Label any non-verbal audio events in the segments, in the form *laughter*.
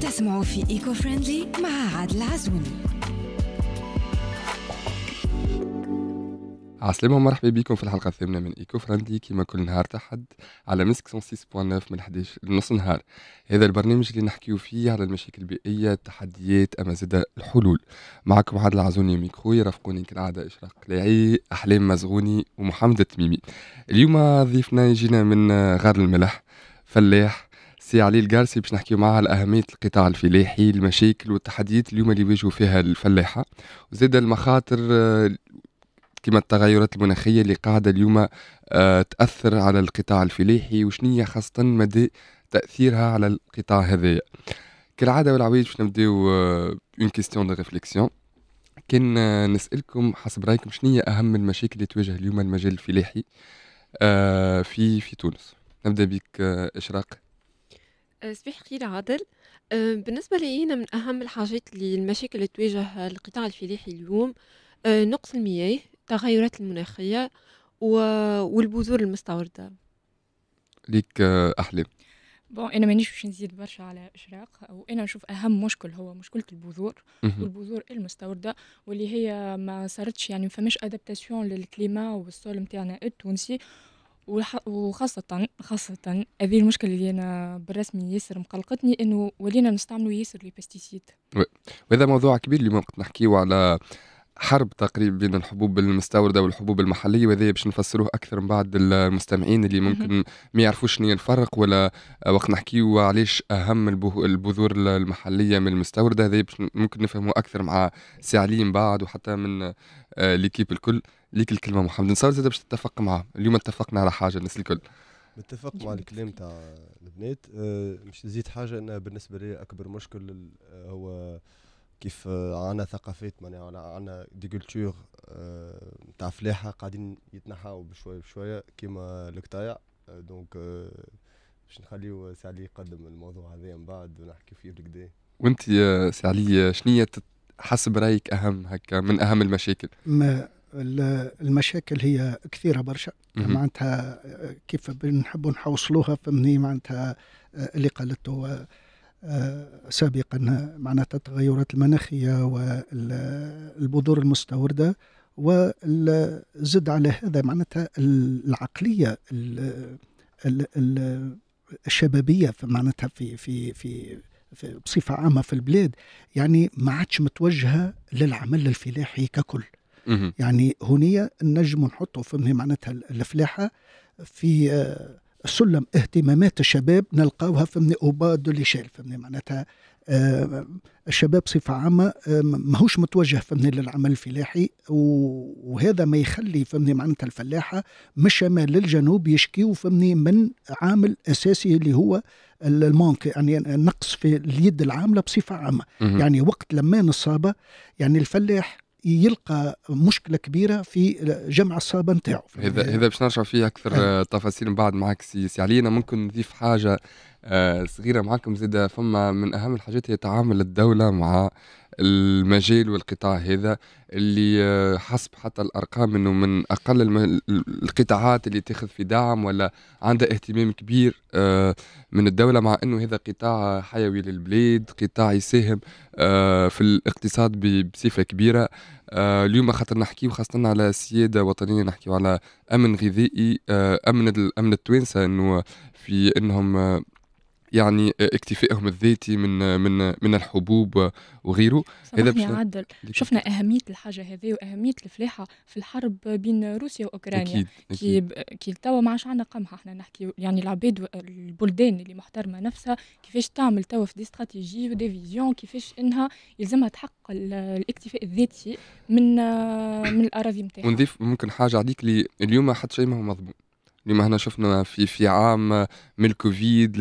تسمعوا في ايكو فريندلي مع عادل عزوني عسلامة ومرحبا بكم في الحلقة الثامنة من ايكو فريندلي كما كل نهار تحد على مسك 106.9 من 11 لنص نهار هذا البرنامج اللي نحكيو فيه على المشاكل البيئية التحديات أما زاد الحلول معكم عادل العزوني ميكرو يرافقوني كالعادة إشراق قلاعي أحلام مزغوني ومحمد التميمي اليوم ضيفنا يجينا من غار الملح فلاح سي علي القارسي باش نحكيو معها على اهميه القطاع الفلاحي المشاكل والتحديات اليوم اللي يواجهوا فيها الفلاحه وزاد المخاطر آه، كما التغيرات المناخيه اللي قاعده اليوم آه، تاثر على القطاع الفلاحي وشنية خاصه مدى تاثيرها على القطاع هذايا كالعاده والعويد باش نبداو اون كيستيون دو ريفليكسيون كان آه، نسالكم حسب رايكم شنية اهم المشاكل اللي تواجه اليوم المجال الفلاحي في في تونس نبدا بك اشراق آه، صباح الخير عادل آه، بالنسبة لي أنا من أهم الحاجات اللي المشاكل اللي تواجه القطاع الفلاحي اليوم آه، نقص المياه التغيرات المناخية و- والبذور المستوردة ليك احلام بون انا مانيش باش نزيد برشا على اشراق وانا نشوف اهم مشكل هو مشكله البذور والبذور المستورده واللي هي ما صارتش يعني ما فماش ادابتاسيون للكليما والسول نتاعنا التونسي وخاصة خاصة هذه المشكلة اللي أنا بالرسمي ياسر مقلقتني أنه ولينا نستعملوا ياسر لبستيسيد وهذا موضوع كبير اليوم نحكيو على حرب تقريبا بين الحبوب المستورده والحبوب المحليه وهذا باش نفسروه اكثر من بعد المستمعين اللي ممكن ما يعرفوش شنو الفرق ولا وقت نحكيو علاش اهم البذور المحليه من المستورده هذا باش ممكن نفهموا اكثر مع سي بعد وحتى من آه، ليكيب الكل ليك الكلمه محمد نصور زاد باش تتفق معاه اليوم اتفقنا على حاجه الناس الكل متفق مع الكلام تاع البنات أه، مش نزيد حاجه انا بالنسبه لي اكبر مشكل هو كيف عنا ثقافات معناها عنا دي كولتور تاع فلاحه قاعدين يتنحاو بشويه بشويه كيما القطايع أه، دونك أه، باش نخليو سي علي يقدم الموضوع هذا من بعد ونحكي فيه بالكدا وانت سي علي شنو حسب رايك اهم هكا من اهم المشاكل ما المشاكل هي كثيره برشا معناتها كيف بنحبوا نحوصلوها فهمني معناتها اللي قالته آه، سابقا معناتها التغيرات المناخيه والبذور المستورده وزد على هذا معناتها العقليه الشبابيه معناتها في في في بصفه عامه في البلاد يعني ما عادش متوجهه للعمل الفلاحي ككل يعني هنية النجم نحطه فهمني معناتها الفلاحة في آه، سلم اهتمامات الشباب نلقاوها فهمني اوبا دو ليشيل فهمني معناتها آه الشباب بصفة عامة آه ماهوش متوجه فهمني للعمل الفلاحي وهذا ما يخلي فهمني معناتها الفلاحة من الشمال للجنوب يشكيوا فهمني من عامل أساسي اللي هو المونك يعني نقص في اليد العاملة بصفة عامة يعني وقت لما نصابة يعني الفلاح يلقى مشكله كبيره في جمع الصابه نتاعو هذا هذا باش نرجعوا فيه اكثر أه. تفاصيل من بعد معك سي, سي علينا ممكن نضيف حاجه آه، صغيره معكم زيد فما من اهم الحاجات هي تعامل الدوله مع المجال والقطاع هذا اللي آه، حسب حتى الارقام انه من اقل الم... القطاعات اللي تاخذ في دعم ولا عندها اهتمام كبير آه، من الدوله مع انه هذا قطاع حيوي للبلاد قطاع يساهم آه، في الاقتصاد بصفه كبيره اليوم خاطر نحكيو خاصة على سيادة وطنية نحكيو على أمن غذائي أمن الأمن التوانسة إنه في إنهم يعني آه، اكتفائهم الذاتي من آه، من آه، من الحبوب وغيره هذا باش شفنا اهميه الحاجه هذه واهميه الفلاحه في الحرب بين روسيا واوكرانيا أكيد. أكيد. كي كي توا ما عادش عندنا قمحه احنا نحكي يعني العباد البلدان اللي محترمه نفسها كيفاش تعمل توا في دي استراتيجي ودي فيزيون كيفاش انها يلزمها تحقق الاكتفاء الذاتي من من الاراضي نتاعها ونضيف ممكن حاجه عليك اليوم حتى شيء ما هو مضمون اللي احنا شفنا في في عام من الكوفيد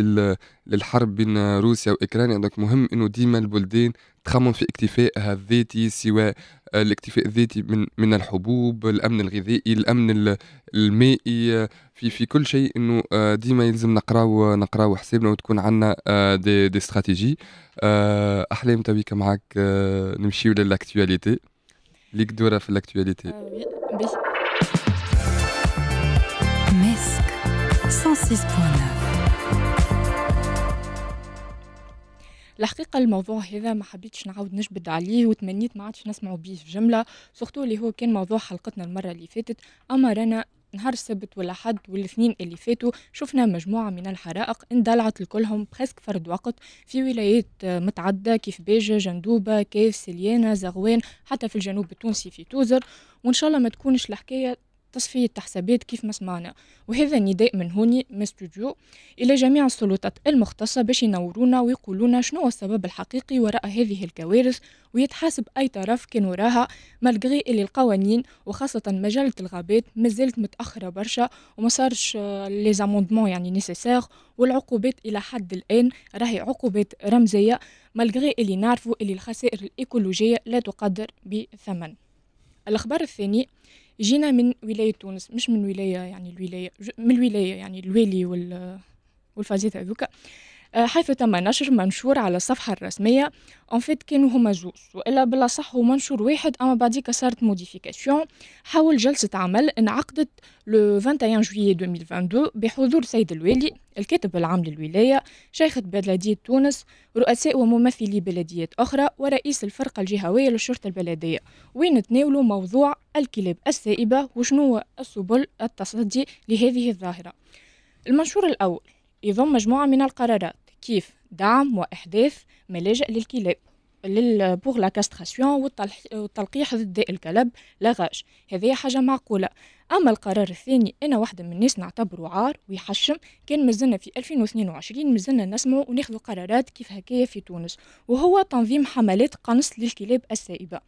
للحرب بين روسيا واوكرانيا دونك مهم انه ديما البلدان تخمم في اكتفائها الذاتي سواء الاكتفاء الذاتي من من الحبوب الامن الغذائي الامن المائي في في كل شيء انه آه، ديما يلزم نقراو نقراو حسابنا وتكون عندنا آه، دي, دي استراتيجي احلام تويك معاك آه، نمشيو للاكتواليتي ليك دوره في الاكتواليتي الحقيقة الموضوع هذا ما حبيتش نعاود نجبد عليه وتمنيت ما عادش نسمعوا بيه في جملة سورتو اللي هو كان موضوع حلقتنا المرة اللي فاتت أما رانا نهار السبت والأحد والاثنين اللي فاتوا شفنا مجموعة من الحرائق اندلعت لكلهم بخسك فرد وقت في ولايات آه، متعدة كيف بيجة جندوبة كيف سليانة زغوان حتى في الجنوب التونسي في توزر وإن شاء الله ما تكونش الحكاية تصفية حسابات كيف ما سمعنا وهذا نداء من هوني من استوديو إلى جميع السلطات المختصة باش ينورونا ويقولونا شنو السبب الحقيقي وراء هذه الكوارث ويتحاسب أي طرف كان وراها ملغي اللي القوانين وخاصة مجلة الغابات مازالت متأخرة برشا وما صارش لي آه، يعني نيسيسير والعقوبات إلى حد الآن راهي عقوبات رمزية ملغي اللي نعرفوا اللي الخسائر الإيكولوجية لا تقدر بثمن الأخبار الثاني جينا من ولاية تونس مش من ولاية يعني الولاية من الولاية يعني الوالي وال هذوكا آه، حيث تم نشر منشور على الصفحة الرسمية ان فيت كانوا هما زوز والا بلا صح هو منشور واحد اما بعديك صارت موديفيكاسيون حول جلسة عمل انعقدت لو 21 جويي 2022 بحضور سيد الوالي الكاتب العام للولاية شيخة بلدية تونس رؤساء وممثلي بلديات أخرى ورئيس الفرقة الجهوية للشرطة البلدية وين تناولوا موضوع الكلاب السائبة وشنو السبل التصدي لهذه الظاهرة المنشور الأول يضم مجموعة من القرارات كيف دعم وإحداث ملاجئ للكلاب بوغ لا كاستراسيون والتلقيح ضد الكلب لغاش هذه حاجة معقولة أما القرار الثاني أنا واحدة من الناس نعتبره عار ويحشم كان مازلنا في 2022 مازلنا نسمع ونأخذ قرارات كيف هكايا في تونس وهو تنظيم حملات قنص للكلاب السائبة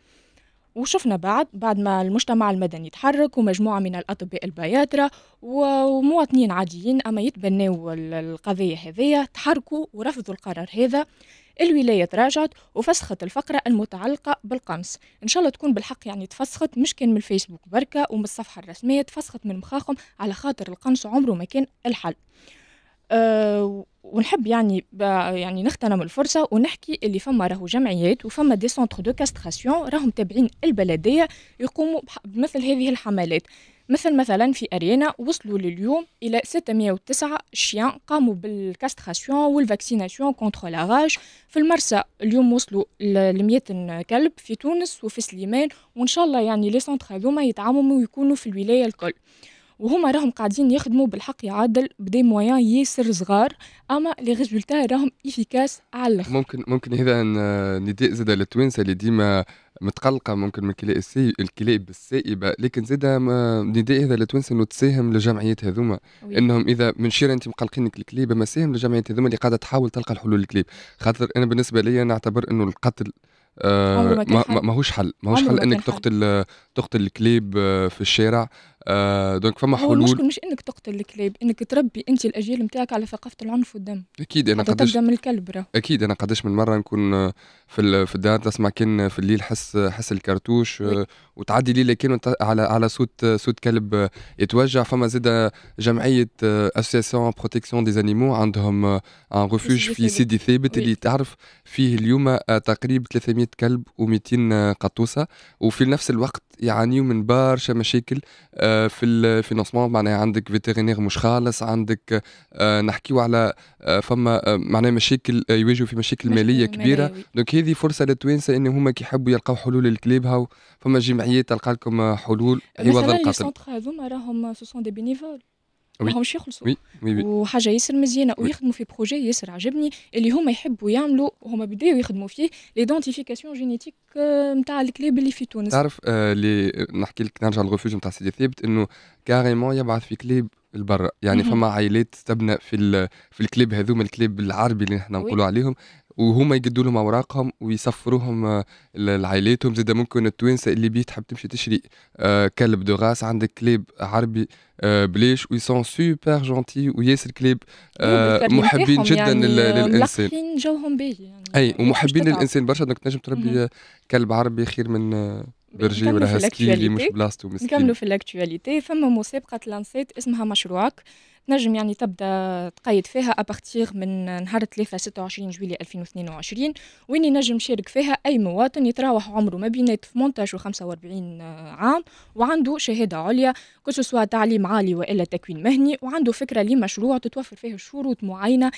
وشفنا بعد بعد ما المجتمع المدني تحرك ومجموعة من الأطباء البياترة ومواطنين عاديين أما يتبنوا القضية هذه تحركوا ورفضوا القرار هذا الولاية تراجعت وفسخت الفقرة المتعلقة بالقمص إن شاء الله تكون بالحق يعني تفسخت مش كان من الفيسبوك بركة ومن الصفحة الرسمية تفسخت من مخاخهم على خاطر القمص عمره ما كان الحل آه، ونحب يعني يعني نغتنم الفرصه ونحكي اللي فما راهو جمعيات وفما دي سونتر دو كاستراسيون راهم تابعين البلديه يقوموا بمثل هذه الحملات مثل مثلا في أريانا وصلوا لليوم إلى 609 شيان قاموا بالكاستراسيون والفاكسيناسيون كونتر لاغاج في المرسى اليوم وصلوا ل 100 كلب في تونس وفي سليمان وإن شاء الله يعني لي سونتر هذوما يتعاونوا ويكونوا في الولاية الكل وهما راهم قاعدين يخدموا بالحق يعدل بدي مويان ياسر صغار اما لي ريزولتا راهم افيكاس على الاخر ممكن ممكن هذا نداء زاد للتوانسه اللي ديما متقلقه ممكن من الكلاب السائبه لكن زاد نداء هذا للتوانسه انه تساهم للجمعيات هذوما انهم اذا من شير انت مقلقينك الكلاب ما ساهم للجمعيات هذوما اللي قاعده تحاول تلقى الحلول للكلاب خاطر انا بالنسبه لي نعتبر انه القتل آه ماهوش حل ماهوش حل, حل انك تقتل تقتل الكليب في الشارع آه دونك فما حلول المشكل مش انك تقتل الكلاب انك تربي انت الاجيال نتاعك على ثقافه العنف والدم اكيد انا قداش من الكلب راه اكيد انا قداش من مره نكون في في الدار تسمع كان في الليل حس حس الكرتوش آه، وتعدي ليله كان على على صوت صوت كلب يتوجع فما زاد جمعيه اسوسياسيون بروتيكسيون دي زانيمو عندهم ان آه، ريفوج في سيدي ثابت اللي تعرف فيه اليوم آه، تقريبا 300 كلب و200 قطوسه وفي نفس الوقت يعانيوا من برشا مشاكل آه، في في نصمان معناها عندك فيتيرينير مش خالص عندك آه، نحكيو على آه، فما معناها مشاكل يواجهوا في مشاكل ماليه كبيره دونك هذه فرصه للتوانسه ان هما كي يحبوا يلقاو حلول هاو فما جمعيات تلقى لكم حلول عوض القتل. هذوما راهم سو سون دي بينيفول oui. ماهمش يخلصوا oui. oui. وحاجه ياسر مزيانه ويخدموا في بروجي ياسر عجبني اللي هما يحبوا يعملوا هما بداوا يخدموا فيه ليدونتيفيكاسيون جينيتيك نتاع الكلاب اللي في تونس تعرف آه اللي نحكي لك نرجع للرفوج نتاع سيدي ثابت انه كاريمون يبعث في كلاب لبرا يعني فما عائلات تبنى في في الكليب هذوما الكليب العربي اللي نحن نقولوا عليهم وهما يقدوا لهم اوراقهم ويسفروهم آه، لعائلاتهم زاد ممكن التوانسه اللي بيه تحب تمشي تشري آه، كلب دو غاس عندك كلاب عربي آه، بليش ويسون سوبر جونتي وياسر كلاب محبين جدا يعني للانسان ملقفين جوهم باهي يعني اي يعني ومحبين للانسان برشا انك تنجم تربي كلب عربي خير من برجي ولا هسكي اللي مش بلاصتو مسكين نكملوا في الاكتواليتي فما مسابقه لانسيت اسمها مشروعك تنجم يعني تبدا تقيد فيها أبختيغ من نهار 3 26 جويلي 2022 وين ينجم يشارك فيها أي مواطن يتراوح عمره ما بين 18 و 45 عام وعنده شهادة عليا كسوا تعليم عالي وإلا تكوين مهني وعنده فكرة لمشروع تتوفر فيه شروط معينة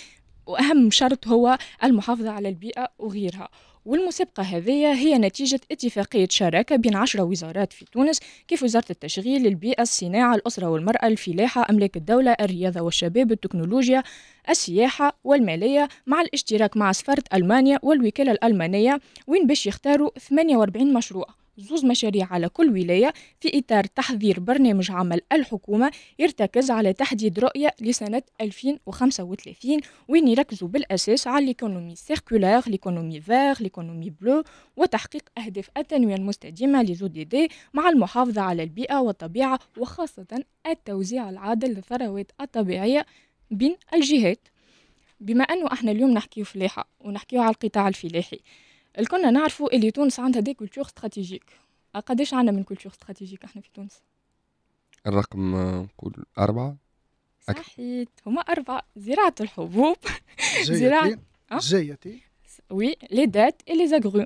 واهم شرط هو المحافظه على البيئه وغيرها والمسابقة هذه هي نتيجة اتفاقية شراكة بين عشرة وزارات في تونس كيف وزارة التشغيل البيئة الصناعة الأسرة والمرأة الفلاحة أملاك الدولة الرياضة والشباب التكنولوجيا السياحة والمالية مع الاشتراك مع سفارة ألمانيا والوكالة الألمانية وين باش يختاروا 48 مشروع زوز مشاريع على كل ولاية في إطار تحضير برنامج عمل الحكومة يرتكز على تحديد رؤية لسنة 2035 وين يركزوا بالأساس على الإيكونومي سيركولار الإيكونومي فير الإيكونومي بلو وتحقيق أهداف التنمية المستديمه لزو دي دي مع المحافظة على البيئة والطبيعة وخاصة التوزيع العادل للثروات الطبيعية بين الجهات بما أنه احنا اليوم نحكيو فلاحة ونحكيو على القطاع الفلاحي الكلنا نعرفوا اللي تونس عندها دي كولتور استراتيجيك قداش عندنا من كولتور استراتيجيك احنا في تونس الرقم آه، نقول أربعة صحيت هما أربعة زراعة الحبوب زراعة آه؟ جيتي وي لي دات اي لي زاغرو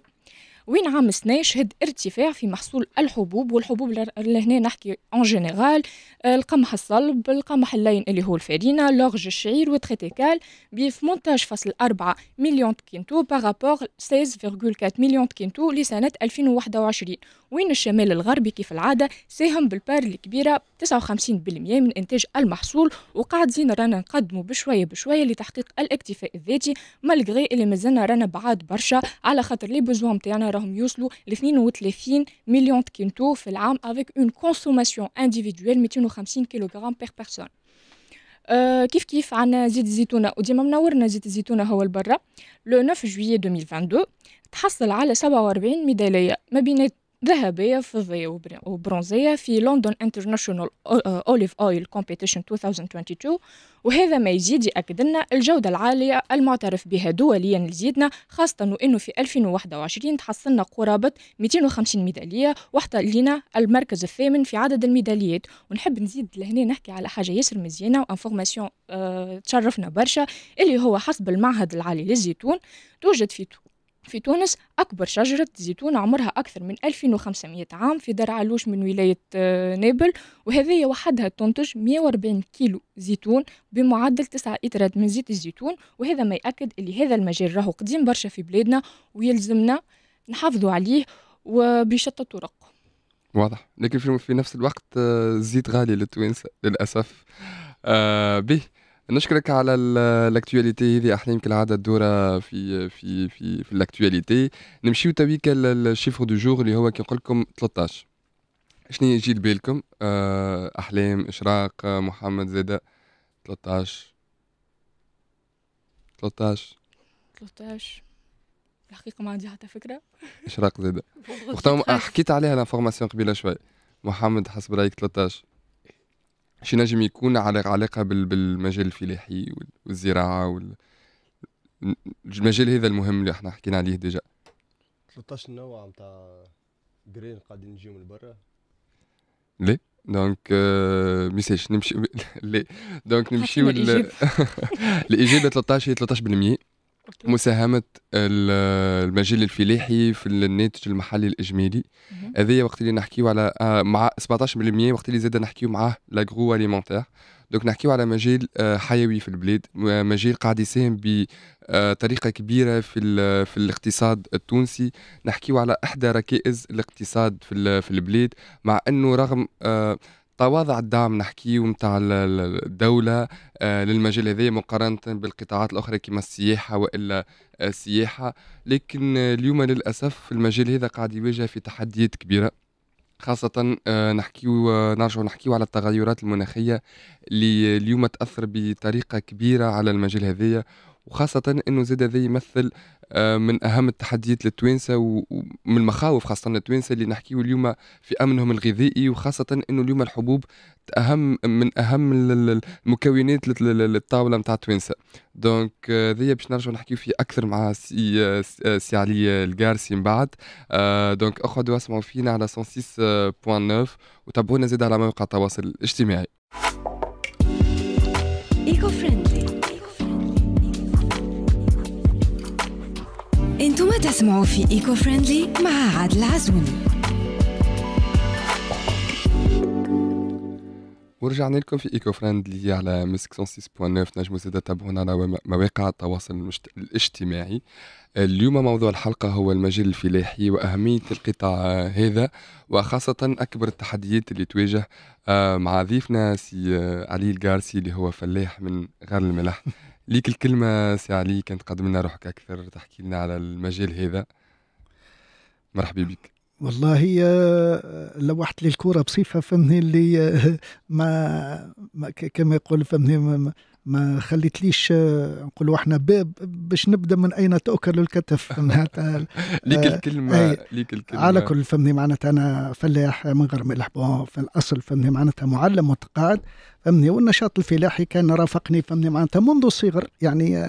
وين عام شهد ارتفاع في محصول الحبوب والحبوب اللي هنا نحكي اون آه، جينيرال القمح الصلب القمح اللين اللي هو الفارينه لورج الشعير وتريتيكال ب 18.4 مليون كينتو بارابور 16.4 مليون كينتو لسنه 2021 وين الشمال الغربي كيف العاده ساهم بالبار الكبيره 59% من انتاج المحصول وقاعدين رانا نقدمو بشويه بشويه لتحقيق الاكتفاء الذاتي مالغري اللي مازلنا رانا بعاد برشا على خاطر لي بوزوان تاعنا راهم يوصلوا ل 32 مليون كينتو في العام افيك اون كونسوماسيون انديفيدويل 250 كيلوغرام بير بيرسون أه كيف كيف عنا زيت الزيتونة وديما منورنا زيت الزيتونة هو البرة لو 9 جويي 2022 تحصل على 47 ميدالية ما بين ذهبية فضية وبرونزية في لندن انترناشونال اوليف اويل كومبيتيشن 2022 وهذا ما يزيد يأكد لنا الجودة العالية المعترف بها دوليا لزيدنا خاصة انه في 2021 تحصلنا قرابة 250 ميدالية لينا المركز الثامن في عدد الميداليات ونحب نزيد لهنا نحكي على حاجة ياسر مزيانة وانفورماسيون آه، تشرفنا برشا اللي هو حسب المعهد العالي للزيتون توجد في في تونس أكبر شجرة زيتون عمرها أكثر من 2500 عام في درع علوش من ولاية آه، نابل وهذه وحدها تنتج 140 كيلو زيتون بمعدل 9 إترات من زيت الزيتون وهذا ما يأكد اللي هذا المجال راهو قديم برشا في بلادنا ويلزمنا نحافظوا عليه وبشتى الطرق واضح لكن في نفس الوقت آه، الزيت غالي للتوانسة للأسف آه به نشكرك على الاكtualité هذه احنا كالعاده الدوره في في في في الاكtualité نمشيو تويكا الشيفر دو جور اللي هو كي نقول لكم 13 شنو يجي لبالكم آه، احلام اشراق آه، محمد زاده 13 13 13 الحقيقه ما عندي حتى فكره اشراق زاده *laughs* وقتها حكيت عليها لانفورماسيون قبيله شوي محمد حسب رايك 13 شي نجم يكون على علاقة بالمجال الفلاحي والزراعة والمجال هذا المهم اللي احنا حكينا عليه ديجا 13 نوع نتاع جرين قاعدين نجيو من برا لي دونك ميساج نمشي *laughs* لي دونك نمشيو الاجابه 13 *laughs* هي 13% أوكي. مساهمه المجال الفلاحي في الناتج المحلي الاجمالي هذايا وقت اللي نحكيو على آه، مع 17% وقت اللي زاد نحكيو معاه لاغرو اليمونتير دونك نحكيو على مجال آه، حيوي في البلاد آه، مجال قاعد يساهم بطريقه كبيره في في الاقتصاد التونسي نحكيو على احدى ركائز الاقتصاد في في البلاد مع انه رغم تواضع طيب، الدعم نحكي نتاع الدوله آه، للمجال هذا مقارنه بالقطاعات الاخرى كما السياحه والا السياحه لكن اليوم للاسف المجال هذا قاعد يواجه في تحديات كبيره خاصة آه، نحكيو آه، نرجعو نحكيو على التغيرات المناخية اللي اليوم تأثر بطريقة كبيرة على المجال هذايا وخاصة انه زاد هذا يمثل آه، من اهم التحديات للتوانسه ومن المخاوف خاصه التوانسه اللي نحكيو اليوم في امنهم الغذائي وخاصه انه اليوم الحبوب اهم من اهم المكونات للطاوله نتاع التوانسه دونك آه، ذي باش نرجعوا نحكيو فيه اكثر مع سي آه، سي علي الجارسي من بعد دونك اقعدوا اسمعوا فينا على 106.9 وتابعونا زاد على مواقع التواصل الاجتماعي أنتم تسمعوا في إيكو فريندلي مع عادل عزوني ورجعنا لكم في ايكو فريندلي على مسك 106.9 نجموا زادا تابعونا على مواقع التواصل الاجتماعي اليوم موضوع الحلقة هو المجال الفلاحي وأهمية القطاع هذا وخاصة أكبر التحديات اللي تواجه مع ضيفنا سي علي الجارسي اللي هو فلاح من غار الملح ليك الكلمة سي علي كان تقدم لنا روحك أكثر تحكي لنا على المجال هذا مرحبا بك والله هي لوحت لي الكره بصفه فهمني اللي *laughs* ما, ما كما يقول فهمني ما, ما خليتليش آه، نقولوا احنا باب باش نبدا من اين تؤكل الكتف *laughs* معناتها آه، ليك الكلمه ليك الكلمه على كل فهمني معناتها انا فلاح من غير ملح آه، في الاصل فهمني معناتها معلم متقاعد فهمني والنشاط الفلاحي كان رافقني فهمني معناتها منذ الصغر يعني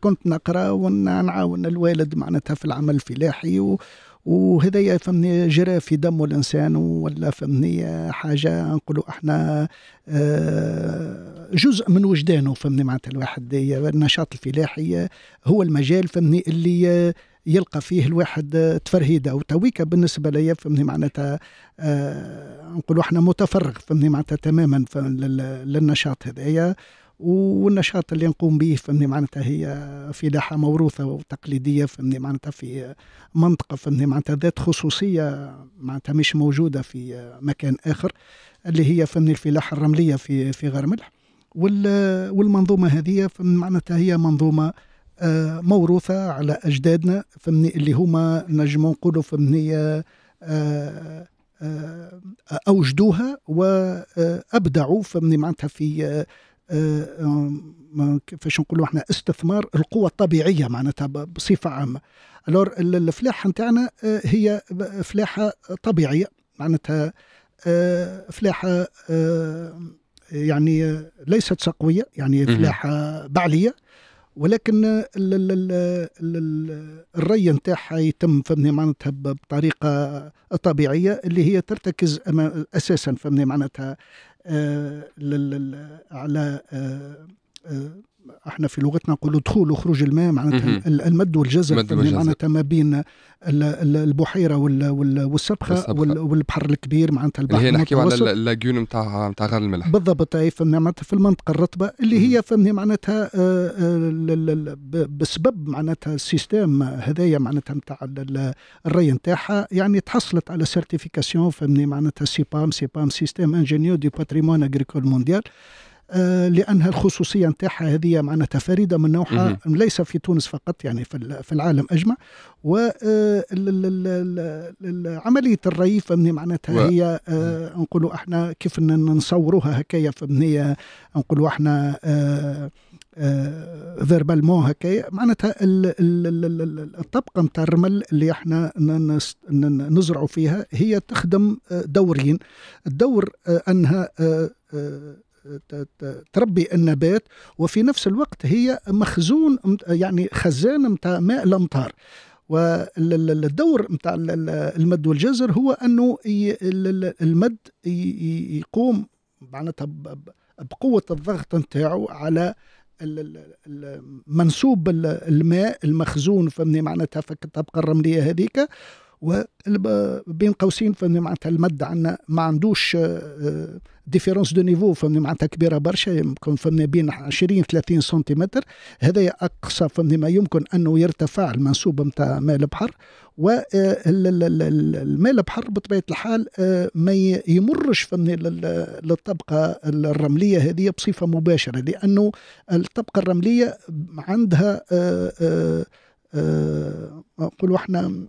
كنت نقرا ونعاون الوالد معناتها في العمل الفلاحي و وهذايا فهمني جرى في دم الانسان ولا فهمني حاجه نقولوا احنا آه، جزء من وجدانه فهمني معناتها الواحد النشاط الفلاحي هو المجال فهمني اللي يلقى فيه الواحد تفرهيده وتويكا بالنسبه ليا فهمني معناتها آه، نقولوا احنا متفرغ فهمني معناتها تماما للنشاط هذايا والنشاط اللي نقوم به فهمني معناتها هي فلاحة موروثة وتقليدية فهمني معناتها في منطقة فهمني معناتها ذات خصوصية معناتها مش موجودة في مكان آخر اللي هي فهمني الفلاحة الرملية في في غرملح والمنظومة هذه معناتها هي منظومة آه، موروثة على أجدادنا فهمني اللي هما نجموا نقولوا فهمني آه، آه، أوجدوها وأبدعوا فهمني معناتها في آه، آه، كيفاش نقولوا احنا استثمار القوى الطبيعيه معناتها بصفه عامه الور الفلاحه نتاعنا آه، هي فلاحه طبيعيه معناتها فلاحه يعني ليست سقويه يعني فلاحه بعليه ولكن الري نتاعها يتم فهمني معناتها بطريقه طبيعيه اللي هي ترتكز اساسا فهمني معناتها آه، على آه، آه، احنا في لغتنا نقولوا دخول وخروج الماء معناتها المد والجزر معناتها ما بين البحيره والسبخه والبحر الكبير معناتها البحر اللي هي نحكيو على اللاجون نتاع نتاع غير الملح بالضبط اي فهمني معناتها في المنطقه الرطبه اللي هي فهمني معناتها آه، آه، بسبب معناتها السيستم هذايا معناتها نتاع الري نتاعها يعني تحصلت على سيرتيفيكاسيون فهمني معناتها سيبام سيبام سيستم انجينيو دي باتريمون اغريكول مونديال آه، لانها الخصوصيه نتاعها هذه معناتها فريده من نوعها ليس في تونس فقط يعني في العالم اجمع وعمليه آه، الري فهمني معناتها هي آه، نقولوا احنا كيف نصوروها هكايا فهمني نقولوا احنا فيربالمون هكايا معناتها الطبقه نتاع الرمل اللي احنا نزرعوا فيها هي تخدم دورين الدور انها تربي النبات وفي نفس الوقت هي مخزون يعني خزان متاع ماء الامطار والدور متاع المد والجزر هو انه المد يقوم معناتها بقوه الضغط نتاعو على منسوب الماء المخزون فهمني معناتها الطبقه الرمليه هذيك وبين قوسين فهمني معناتها المد عندنا ما عندوش آه، آه، ديفيرونس دو نيفو فهمني معناتها كبيره برشا يمكن فهمني بين 20 30 سنتيمتر هذا اقصى فهمني ما يمكن انه يرتفع المنسوب نتاع ماء البحر و آه، الماء البحر بطبيعه الحال آه، ما يمرش فهمني للطبقه الرمليه هذه بصفه مباشره لانه الطبقه الرمليه عندها آه، نقولوا احنا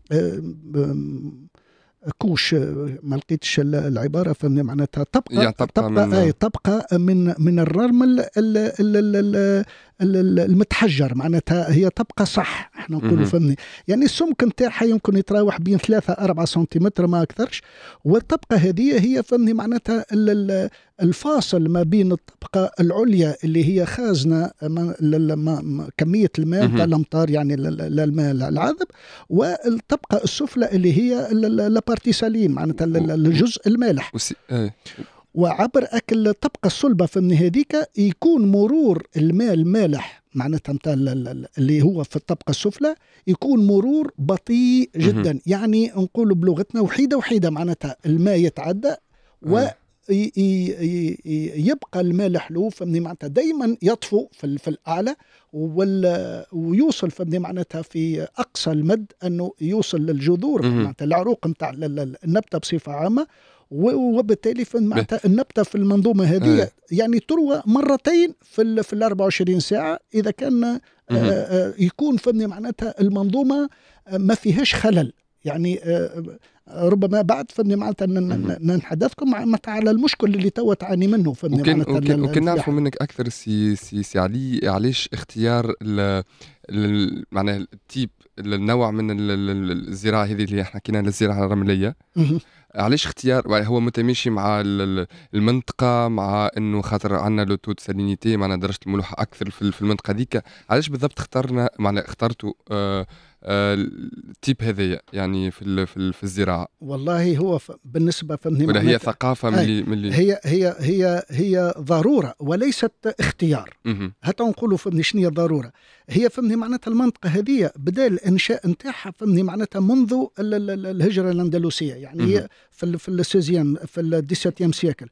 كوش آه، ما لقيتش العباره فهمني معناتها تبقى يعني تبقى, تبقى من, تبقى آه، من من الرمل المتحجر معناتها هي تبقى صح احنا نقولوا فهمني يعني السمك نتاعها يمكن يتراوح بين ثلاثة أربعة سنتيمتر ما أكثرش والطبقة هذه هي فهمني معناتها الفاصل ما بين الطبقة العليا اللي هي خازنة كمية الماء تاع الأمطار يعني الماء العذب والطبقة السفلى اللي هي لابارتي سالين معناتها الجزء المالح آه. وعبر أكل الطبقة الصلبة من هذيك يكون مرور الماء المالح معناتها نتاع اللي هو في الطبقة السفلى يكون مرور بطيء جدا يعني نقول بلغتنا وحيدة وحيدة معناتها الماء يتعدى و يبقى الماء الحلو فهمني معناتها دائما يطفو في, في الاعلى ويوصل فهمني معناتها في اقصى المد انه يوصل للجذور معناتها العروق نتاع النبته بصفه عامه وبالتالي معناتها النبته في المنظومه هذه إيه. يعني تروى مرتين في في ال 24 ساعه اذا كان آه، آه، يكون فهمني معناتها المنظومه ما فيهاش خلل يعني آه، ربما بعد فهمني معناتها نحدثكم معناتها على المشكل اللي توا تعاني منه فهمني وكان وكان, وكان نعرفوا منك اكثر سي سي, سي علي علاش اختيار معناها التيب النوع من الزراعه هذه اللي احنا حكينا الزراعه الرمليه علاش اختيار هو متماشي مع المنطقه مع انه خاطر عندنا لو تو سالينيتي معنا درجه الملوحه اكثر في المنطقه هذيك علاش بالضبط اخترنا معنا اخترتوا آه، التيب هذايا يعني في في, الزراعه والله هو بالنسبه فهمني ولا هي ثقافه ملي ملي هي هي هي هي ضروره وليست اختيار حتى نقولوا فهمني شنو هي ضروره هي فهمني معناتها المنطقه هذه بدا الانشاء نتاعها فهمني معناتها منذ الهجره الاندلسيه يعني في في السيزيام في الديسيتيام سيكل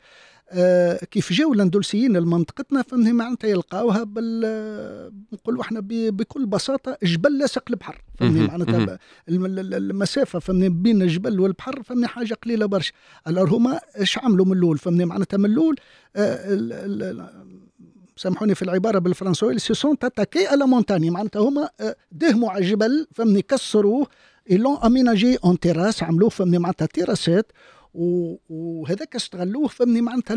آه، كيف جاو الاندلسيين لمنطقتنا فهم معناتها يلقاوها بال نقولوا احنا بكل بساطه جبل لاصق البحر فهمني معناتها المسافه فهمني بين الجبل والبحر فهمني حاجه قليله برشا الار هما اش عملوا من الاول فهمني معناتها من الاول آه، سامحوني في العباره بالفرنسوي سي سون تاتاكي على مونتاني معناتها هما آه، دهموا على الجبل فهمني كسروه ils اميناجي اون تيراس عملوه فهمني معناتها تيراسات وهذاك استغلوه فهمني معناتها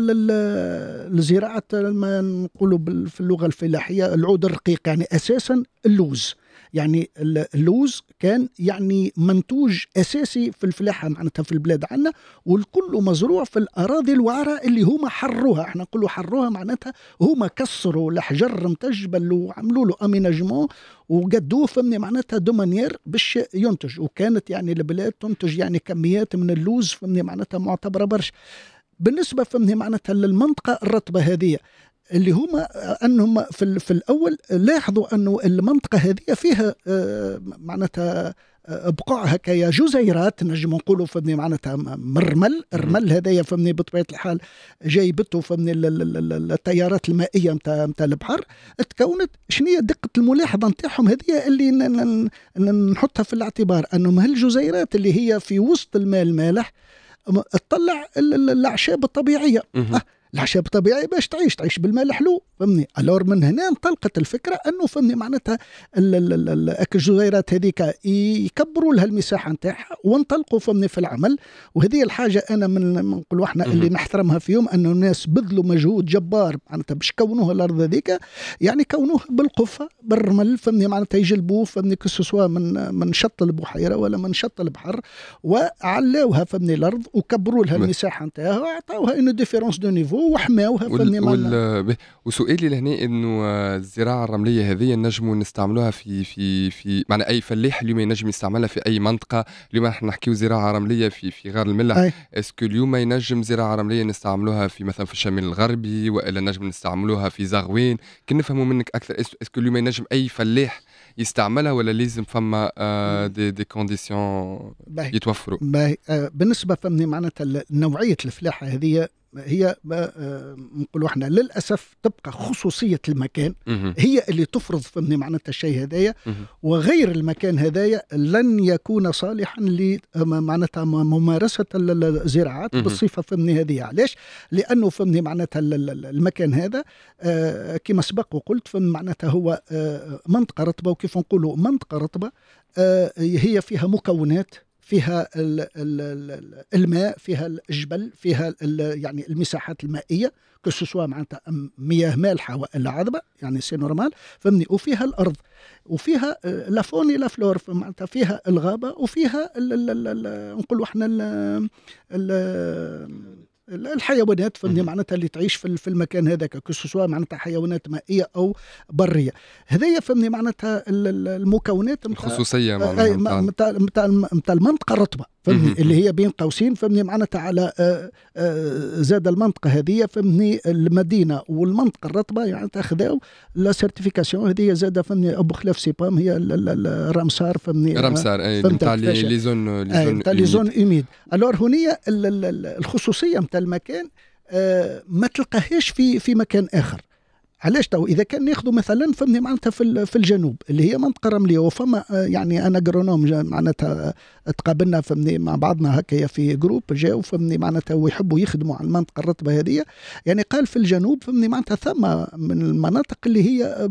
لزراعه ما نقولوا في اللغه الفلاحيه العود الرقيق يعني اساسا اللوز يعني اللوز كان يعني منتوج اساسي في الفلاحه معناتها في البلاد عندنا والكل مزروع في الاراضي الوعره اللي هما حروها احنا نقولوا حروها معناتها هما كسروا الحجر نتاع الجبل وعملوا له اميناجمون وقدوه فهمني معناتها دومانير باش ينتج وكانت يعني البلاد تنتج يعني كميات من اللوز فهمني معناتها معتبره برشا بالنسبه فهمني معناتها للمنطقه الرطبه هذه اللي هما انهم في, في الاول لاحظوا انه المنطقه هذه فيها آه، معناتها آه، بقع هكايا جزيرات نجم نقولوا فهمني معناتها مرمل الرمل هذايا فهمني بطبيعه الحال جايبته فهمني التيارات المائيه نتاع نتاع البحر تكونت شنو دقه الملاحظه نتاعهم هذه اللي نحطها في الاعتبار انهم هالجزيرات اللي هي في وسط الماء المالح تطلع الاعشاب الطبيعيه العشاء طبيعي باش تعيش تعيش بالماء الحلو فهمني الور من هنا انطلقت الفكره انه فهمني معناتها الجزيرات هذيك يكبروا لها المساحه نتاعها وانطلقوا فهمني في العمل وهذه الحاجه انا من نقولوا احنا اللي نحترمها فيهم انه الناس بذلوا مجهود جبار معناتها باش كونوها الارض هذيك يعني كونوه بالقفه بالرمل فهمني معناتها يجلبوه فهمني كسوسوا من من شط البحيره ولا من شط البحر وعلاوها فهمني الارض وكبروا لها المساحه نتاعها واعطوها انه ديفيرونس دو نيفو وحماوها وال... وسؤالي لهنا انه الزراعه الرمليه هذه نجموا نستعملوها في في في معنى اي فلاح اليوم ينجم يستعملها في اي منطقه اليوم احنا نحكيو زراعه رمليه في في غار الملح اسكو اليوم ينجم زراعه رمليه نستعملوها في مثلا في الشمال الغربي والا نجم نستعملوها في زغوين كي نفهموا منك اكثر اسكو اليوم ينجم اي فلاح يستعملها ولا لازم فما دي دي كونديسيون يتوفروا باهي آه، بالنسبه فهمني معناتها نوعيه الفلاحه هذه هي آه، نقولوا احنا للاسف تبقى خصوصيه المكان هي اللي تفرض فهمني معناتها الشيء هذايا وغير المكان هذايا لن يكون صالحا آه، معناتها ممارسه الزراعات بالصفه فهمني هذه علاش؟ لانه فهمني معناتها المكان هذا آه، كما سبق وقلت فهم معناتها هو منطقه رطبه وكيف نقولوا منطقه رطبه هي فيها مكونات فيها الماء فيها الجبل فيها يعني المساحات المائيه كسوسوا معناتها مياه مالحه والا عذبه يعني سي نورمال فهمني وفيها الارض وفيها لا لا فلور معناتها فيها الغابه وفيها نقولوا احنا الحيوانات فهمني معناتها اللي تعيش في المكان هذاك كسوسوا معناتها حيوانات مائيه او بريه هذايا فهمني معناتها المكونات الخصوصيه معناتها نتاع المنطقه الرطبه فهمني اللي هي بين قوسين فهمني معناتها على آه، آه، زاد المنطقه هذه فهمني المدينه والمنطقه الرطبه يعني تاخذوا لا سيرتيفيكاسيون هذه زاد فهمني ابو خلاف سيبام هي الرامسار فهمني آه، رامسار اي نتاع لي زون لي زون اوميد الور هنا الخصوصيه نتاع المكان ما تلقاهاش في في مكان اخر علاش تو اذا كان ناخذوا مثلا فهمني معناتها في الجنوب اللي هي منطقه رمليه وفما يعني انا جرونوم معناتها تقابلنا فهمني مع بعضنا هكايا في جروب جاوا فهمني معناتها ويحبوا يخدموا على المنطقه الرطبه هذه يعني قال في الجنوب فهمني معناتها ثم من المناطق اللي هي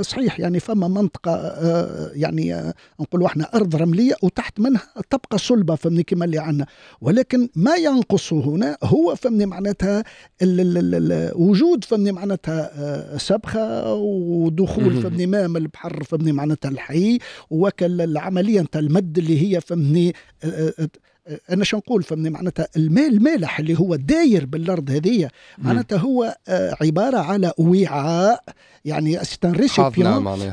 صحيح يعني فما منطقه آه، يعني آه، نقولوا احنا ارض رمليه وتحت منها تبقى صلبه فهمني كما اللي عندنا ولكن ما ينقص هنا هو فهمني معناتها وجود فهمني معناتها آه، سبخه ودخول فهمني ما من البحر فهمني معناتها الحي وكل العمليه نتاع المد اللي هي فهمني niin, että انا شو نقول فهمني معناتها الماء المالح اللي هو داير بالارض هذه معناتها هو عباره على وعاء يعني حاضنة حاضنة معناها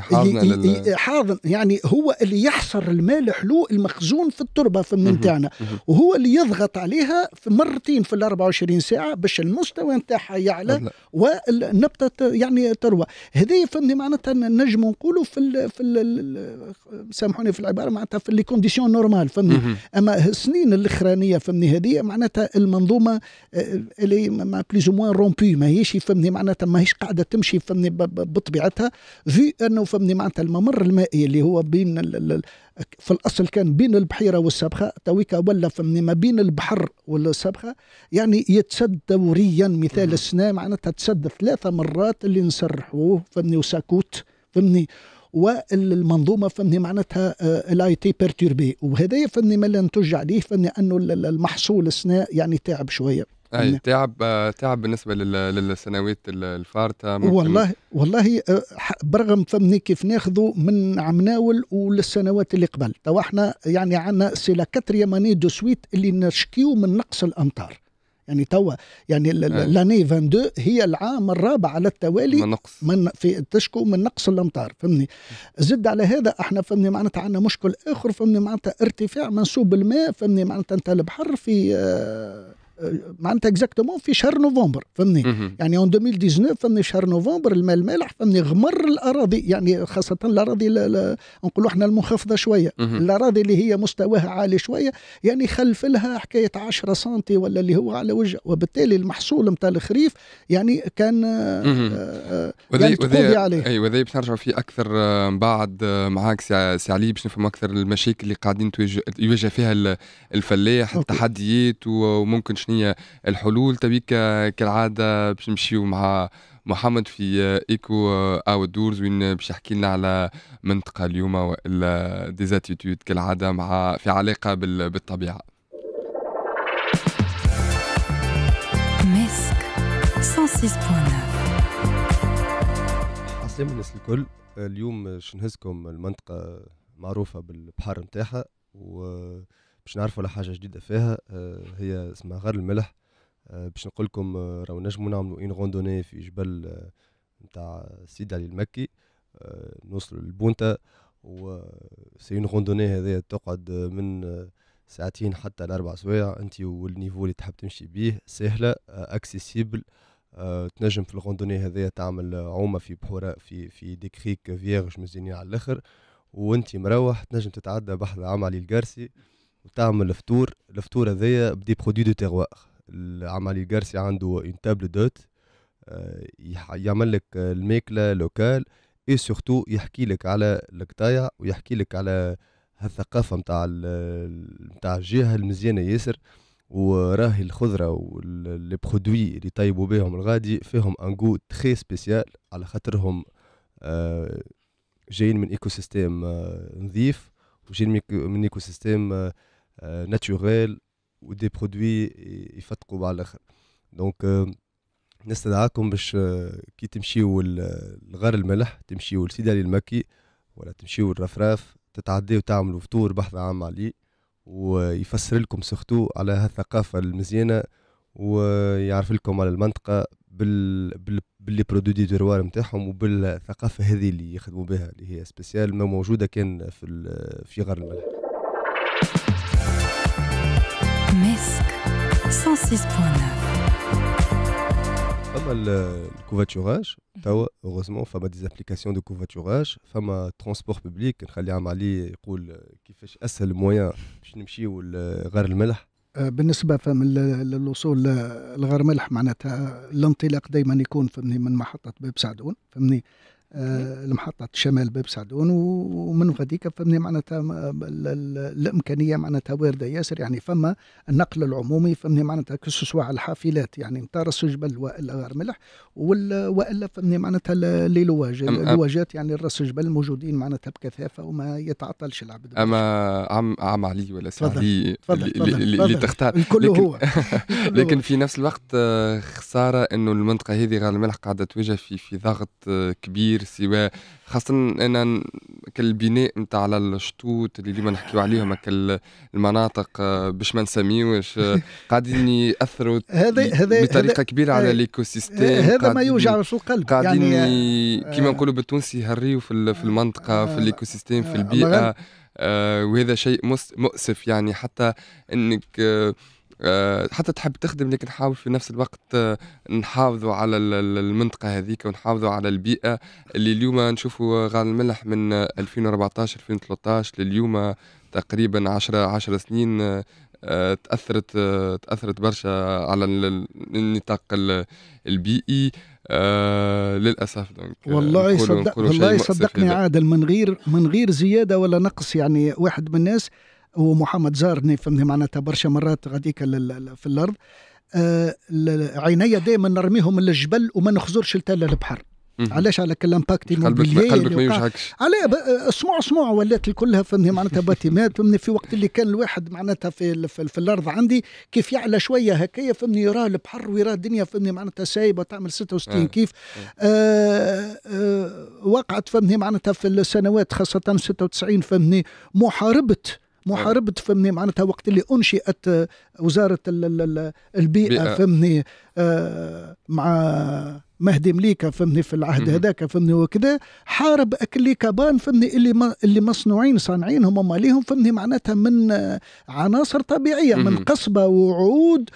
حاضن يعني هو اللي يحصر الماء الحلو المخزون في التربه في نتاعنا وهو اللي يضغط عليها في مرتين في ال 24 ساعه باش المستوى نتاعها يعلى والنبته يعني تروى هذه فهمني معناتها نجم نقولوا في في سامحوني في العباره معناتها في لي كونديسيون نورمال فهمني اما السنين الاخرين الاخرانيه فهمني هذه معناتها المنظومه آه، اللي ما بليز موان رومبي ماهيش فهمني معناتها ماهيش قاعده تمشي فهمني بطبيعتها في انه فهمني معناتها الممر المائي اللي هو بين في الاصل كان بين البحيره والسبخه تويكا ولا فهمني ما بين البحر والسبخه يعني يتسد دوريا مثال السنة معناتها تسد ثلاثه مرات اللي نسرحوه فهمني وساكوت فهمني والمنظومه فني معناتها الاي تي بيرتوربي وهذا فني ما اللي نتج عليه فني انه المحصول السنه يعني تعب شويه اي تعب آه، تعب بالنسبه للسنوات الفارته والله والله آه، برغم فمني كيف ناخذه من عم ناول وللسنوات اللي قبل تو احنا يعني عندنا سي لا كاتريام اني دو سويت اللي نشكيو من نقص الامطار يعني توا يعني نعم. لاني 22 هي العام الرابع على التوالي من نقص من في تشكو من نقص الامطار فهمني زد على هذا احنا فهمني معناتها عندنا مشكل اخر فهمني معناتها ارتفاع منسوب الماء فهمني معناتها انت البحر في آه آه، معناتها اكزاكتومون في شهر نوفمبر فهمني يعني اون 2019 فهمني شهر نوفمبر الماء المالح فهمني غمر الاراضي يعني خاصه الاراضي نقولوا احنا المنخفضه شويه الاراضي اللي هي مستواها عالي شويه يعني خلف لها حكايه 10 سنتي ولا اللي هو على وجه وبالتالي المحصول نتاع الخريف يعني كان آه، آه، يعني عليه اي وذي باش نرجعوا فيه اكثر من بعد معاك سي علي باش نفهم اكثر المشاكل اللي قاعدين يواجه فيها الفلاح التحديات وممكن شنية الحلول تبيك كالعاده باش نمشيو مع محمد في ايكو او دورز وين باش يحكي لنا على منطقه اليوم والا ديزاتيتود كالعاده مع في علاقه بالطبيعه مسك 106.9 الناس الكل اليوم شنهزكم المنطقة معروفة بالبحر نتاعها و باش نعرفوا على حاجه جديده فيها آه، هي اسمها غار الملح آه، باش نقول لكم آه، راهو نجمو نعملوا اين غوندوني في جبل نتاع سيد علي المكي نوصل البونتا و سي اون غوندوني هذيا تقعد من ساعتين حتى لاربع سوايع انت والنيفو اللي تحب تمشي بيه سهله اكسيسيبل تنجم في الغوندوني هذيا تعمل عومه في بحوره في في ديكريك فيرج مزيانين على الاخر وانت مروح تنجم تتعدى بحر عم علي الجارسي وتعمل فطور الفطور هذايا بدي برودوي دو تيروار العمالي القرسي عنده اون تابل دوت يعمل لك الماكله لوكال اي سورتو يحكي لك على القطايع ويحكي لك على هالثقافه نتاع نتاع الجهه المزيانه ياسر وراهي الخضره واللي برودوي اللي طيبوا بهم الغادي فيهم جو تخي سبيسيال على خاطرهم آه، جايين من ايكو آه، سيستيم نظيف وجايين من ايكو سيستيم آه، ناتشوريل ودي برودوي يفتقوا على الاخر دونك نستدعاكم باش euh, كي تمشيو لغار الملح تمشيو لسيدي علي المكي ولا تمشيو للرفراف تتعديو تعملوا فطور بحث عام عليه ويفسر لكم سختو على هالثقافة المزيانة ويعرف لكم على المنطقة بال بال باللي برودوي دي دوروار نتاعهم وبالثقافة هذه اللي يخدموا بها اللي هي سبيسيال ما موجودة كان في في غار الملح دماسك 106.9 فما الكوفاتوراج توا اوغوزمون فما دي زابليكاسيون دو كوفاتوراج فما ترونسبور بوبليك نخلي عم علي يقول كيفاش اسهل موان باش نمشيو لغار الملح بالنسبه فهم للوصول لغار ملح معناتها الانطلاق دائما يكون فهمني من محطه باب سعدون فهمني آه، لمحطة شمال باب سعدون ومن غديك فهمني معناتها آه، الإمكانية معناتها واردة ياسر يعني فما النقل العمومي فهمني معناتها كسوسوا على الحافلات يعني نتاع راس والا غير ملح وإلا فهمني معناتها اللواج اللواجات يعني راس الجبل موجودين معناتها بكثافة وما يتعطلش العبد أما عم عم علي ولا سعدي اللي تختار الكل هو لكن في نفس الوقت آه، خسارة أنه المنطقة هذه غار الملح قاعدة تواجه في في ضغط كبير كبير سواه خاصة أنا كالبناء نتاع على الشطوط اللي ديما نحكيو عليهم المناطق آه، باش ما نسميوش آه، *laughs* قاعدين يأثروا بطريقة كبيرة على آه، الإيكو سيستيم هذا ما يوجع في القلب قاعدين يعني كيما نقولوا بالتونسي يهريوا في المنطقة في الإيكو سيستيم في البيئة وهذا شيء مؤسف يعني حتى أنك آه، حتى تحب تخدم لكن حاول في نفس الوقت آه، نحافظوا على المنطقة هذيك ونحافظوا على البيئة اللي اليوم نشوفوا غال الملح من 2014 2013 لليوم تقريبا 10 10 سنين آه، تاثرت تاثرت برشا على النطاق البيئي للاسف دونك والله صدق والله صدقني عادل من غير من غير زياده ولا نقص يعني واحد من الناس ومحمد زارني فهمني معناتها برشا مرات غاديك في الارض آه عيني دائما نرميهم للجبل وما نخزرش لتال البحر علاش على كل امباكت ايموبيلي قلبك ما يوجعكش على اسمع اسمع ولات كلها فهمني معناتها باتيمات فهمني في وقت اللي كان الواحد معناتها في, في, في الارض عندي كيف يعلى شويه هكايا فهمني يراه البحر ويراه الدنيا فهمني معناتها سايبه تعمل 66 آه. كيف آه. آه آه وقعت فهمني معناتها في السنوات خاصه 96 فهمني محاربه محاربه فهمني معناتها وقت اللي انشئت وزاره البيئه فهمني مع مهدي مليكه فهمني في العهد هذاك فهمني وكذا حارب اكلي كابان فهمني اللي ما اللي مصنوعين صانعين هم ماليهم فهمني معناتها من عناصر طبيعيه من قصبه وعود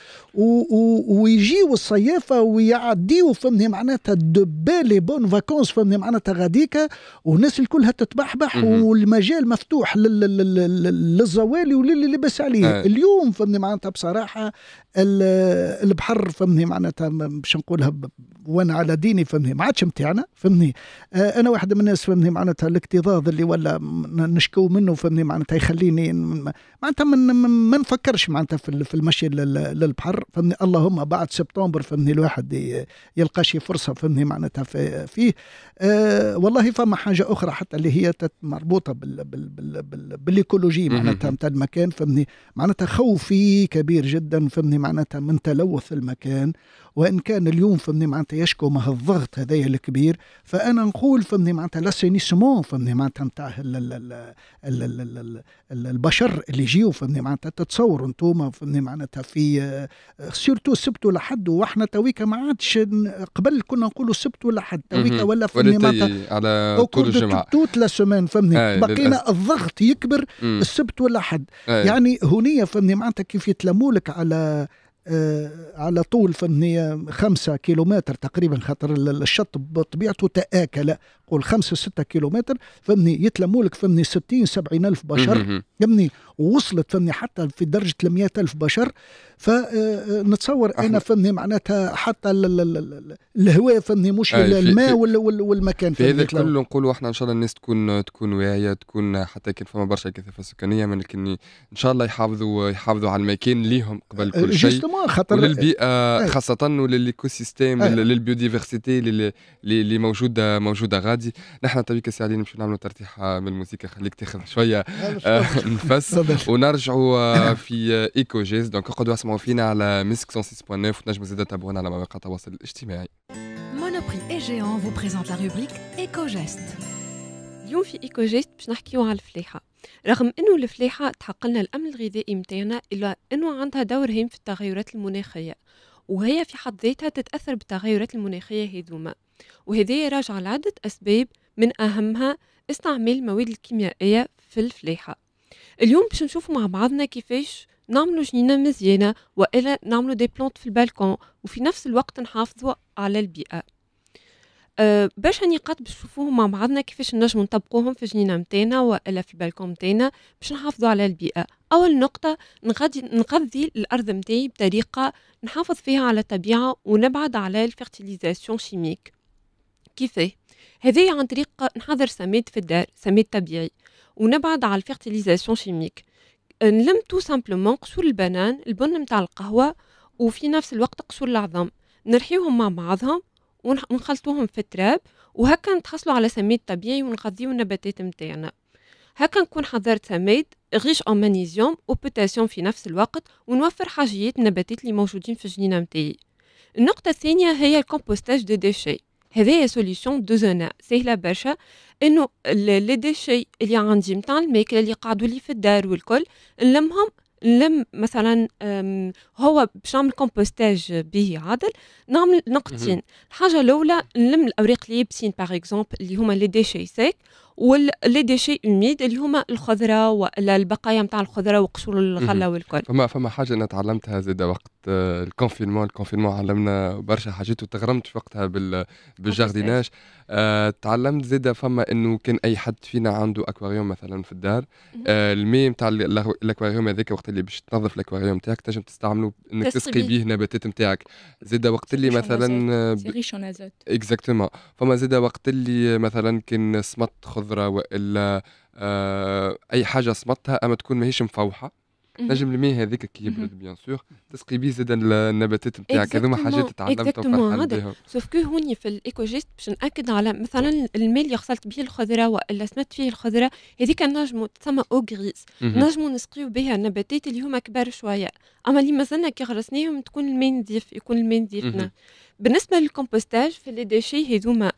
ويجيو الصيافه ويعديو فهمني معناتها الدبي لي بون فاكونس فهمني معناتها غاديكا والناس الكلها تتبحبح والمجال مفتوح للزوالي وللي لبس عليه آه. اليوم فهمني معناتها بصراحه البحر فهمني معناتها مش نقولها وانا على ديني فهمني ما عادش نتاعنا فهمني آه، انا واحد من الناس فهمني معناتها الاكتظاظ اللي ولا نشكو منه فهمني معناتها يخليني معناتها ما نفكرش معناتها في المشي للبحر فهمني اللهم بعد سبتمبر فهمني الواحد يلقى شي فرصه فهمني معناتها فيه أه والله فما حاجه اخرى حتى اللي هي مربوطه بال بال بال بال بالايكولوجي معناتها نتاع المكان فهمني معناتها خوفي كبير جدا فهمني معناتها من تلوث المكان وان كان اليوم فهمني معناتها معناتها يشكو ما الضغط هذايا الكبير فانا نقول فهمني معناتها لاسينيسمون فهمني معناتها نتاع البشر اللي يجيو فهمني معناتها تتصور انتم فهمني معناتها في سيرتو سبت ولا واحنا تويكا ما عادش قبل كنا نقولوا سبت ولا تويكا ولا فهمني معناتها على كل الجمعه توت لا سومان فهمني بقينا الضغط يكبر السبت ولا حد يعني هنية فهمني معناتها كيف يتلموا لك على آه، على طول فهمني خمسة كيلومتر تقريبا خاطر الشط بطبيعته تآكل خمسة ستة كيلومتر فهمني يتلموا لك فهمني 60 70 ألف بشر فهمني وصلت فهمني حتى في درجة ال 100 ألف بشر فنتصور آه، آه، أنا فهمني معناتها حتى الهواء فهمني مش آه الماء والمكان في هذا الكل نقولوا احنا ان شاء الله الناس تكون تكون واعيه تكون حتى كان فما برشا كثافه سكانيه لكن ان شاء الله يحافظوا يحافظوا على المكان ليهم قبل آه، كل شيء للبيئه خاصه وللايكو سيستيم للبيوديفرسيتي اللي موجوده موجوده غادي غادي نحن تويك سالي نمشي نعملوا ترتيحه من الموسيقى خليك تاخذ شويه آه، *laughs* نفس ونرجعوا آه، في ايكو جيز دونك اقعدوا اسمعوا فينا على ميسك 106.9 وتنجموا زادة تابعونا على مواقع التواصل الاجتماعي Monoprix et Géant vous présente la rubrique Éco-Geste. اليوم في ايكو جيست باش نحكيو على الفلاحه رغم انه الفلاحه تحقق لنا الامن الغذائي متاعنا الا انه عندها دور هام في التغيرات المناخيه وهي في حد ذاتها تتاثر بالتغيرات المناخيه هذوما وهذه راجعة لعدة أسباب من أهمها استعمال المواد الكيميائية في الفلاحة اليوم باش نشوفوا مع بعضنا كيفاش نعملوا جنينة مزيانة وإلا نعملوا دي بلانت في البالكون وفي نفس الوقت نحافظوا على البيئة أه باش نقاط باش نشوفوهم مع بعضنا كيفاش نجم نطبقوهم في جنينة متاعنا وإلا في البالكون متاعنا باش نحافظوا على البيئة أول نقطة نغذي, نغذي الأرض متاعي بطريقة نحافظ فيها على الطبيعة ونبعد على الفيرتيليزاسيون شيميك كيفاه هذايا عن طريق نحضر سماد في الدار سماد طبيعي ونبعد على الفيرتيليزاسيون شيميك أه، نلم تو سامبلومون قشور البنان البن نتاع القهوه وفي نفس الوقت قشور العظم نرحيوهم مع بعضهم ونخلطوهم في التراب وهكا نتحصلوا على سماد طبيعي ونغذيو النباتات نتاعنا هكا نكون حضرت سماد غيش ان مغنيسيوم وبوتاسيوم في نفس الوقت ونوفر حاجيات النباتات اللي موجودين في الجنينه متاعي النقطه الثانيه هي الكومبوستاج دو ديشي هذه سوليسيون دو زونا سهله برشا انه لي ديشي اللي عندي متاع الماكله اللي قعدوا لي في الدار والكل نلمهم نلم مثلا هو باش نعمل كومبوستاج به عادل نعمل نقطتين الحاجه الاولى نلم الاوراق اليابسين باغ اكزومبل اللي هما لي ديشي سيك واللي ديشي اميد اللي هما الخضره ولا البقايا نتاع الخضره وقشور الغله والكل فما فما حاجه انا تعلمتها زاد وقت الكونفينمون آه، الكونفينمون علمنا برشا حاجات وتغرمت في وقتها بالجارديناج آه، تعلمت زاد فما انه كان اي حد فينا عنده اكواريوم مثلا في الدار آه، المي الماء نتاع الاكواريوم هذاك وقت اللي باش تنظف الاكواريوم نتاعك تنجم تستعمله انك تسقي به النباتات نتاعك زاد وقت اللي مثلا اكزاكتومون فما زاد وقت اللي مثلا كان سمط خضرة والا آه، اي حاجه صمتها اما تكون ماهيش مفوحه نجم الماء هذيك كي يبرد بيان سور تسقي به زاد النباتات نتاعك هذوما حاجات تعلمتها وفرحان بهم سوف كو هوني في الايكو جيست باش ناكد على مثلا الماء اللي غسلت به الخضره والا سمات فيه الخضره هذيك نجمو تسمى او غريس نجمو نسقيو بها النباتات اللي هما كبار شويه اما اللي مازلنا كي غرسناهم تكون الماء نظيف يكون الماء نظيفنا بالنسبه للكومبوستاج في لي ديشي هذوما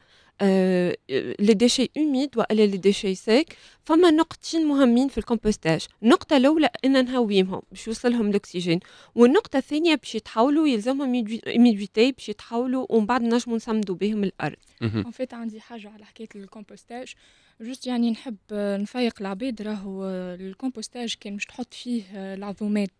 لي ديشي اوميد والا لي ديشي سيك فما نقطتين مهمين في الكومبوستاج النقطة الأولى أن نهويهم باش يوصلهم الأكسجين والنقطة الثانية باش يتحولوا يلزمهم إيميديتي باش يتحولوا ومن بعد نجموا نصمدوا بهم الأرض. اون فيت عندي حاجة على حكاية الكومبوستاج جوست يعني نحب نفيق العباد راهو الكومبوستاج كان باش تحط فيه العظومات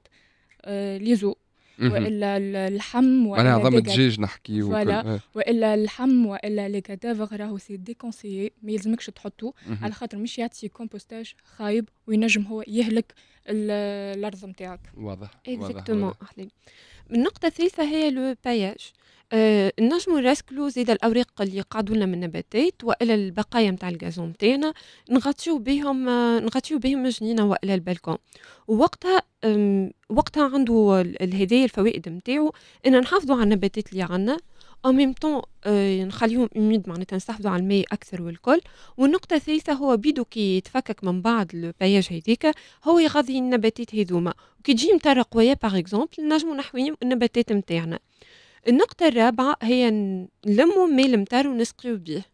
ليزو والا اللحم والا عظام الدجاج نحكي فوالا إيه. والا اللحم والا لي كادافغ راهو سي ديكونسيي ما يلزمكش تحطو على خاطر مش يعطي كومبوستاج خايب وينجم هو يهلك الارض نتاعك واضح اكزاكتومون احلى النقطه الثالثه هي لو باياج أه نجمو نرسكلو زيد الاوراق اللي قعدوا لنا من النباتات والا البقايا نتاع الغازون نتاعنا نغطيو بهم آه، نغطيو بهم الجنينه والا البلكون ووقتها وقتها عنده الهدايا الفوائد نتاعو ان نحافظوا على النباتات اللي عندنا ان ميم طون نخليهم اميد معناتها نستحفظوا على الماء اكثر والكل والنقطه الثالثه هو بيدو كي يتفكك من بعض البياج هذيك هو يغذي النباتات هذوما كي تجي مطر قويه باغ اكزومبل نجمو نحويو النباتات نتاعنا النقطه الرابعه هي نلمو ماء المطر ونسقيو بيه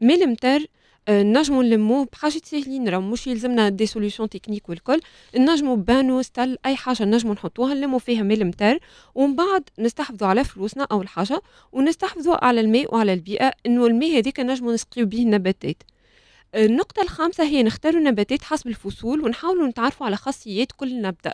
ماء مطر نجمو نلموه بحاجات ساهلين راه مش يلزمنا دي سوليوشن تكنيك والكل نجمو بانو ستال اي حاجه نجمو نحطوها نلمو فيها ماء المتر ومن بعد نستحفظو على فلوسنا او الحاجة ونستحفظو على الماء وعلى البيئه انو الماء هذيك نجمو نسقيو به النباتات النقطة الخامسة هي نختاروا نباتات حسب الفصول ونحاولوا نتعرفوا على خاصيات كل نبتة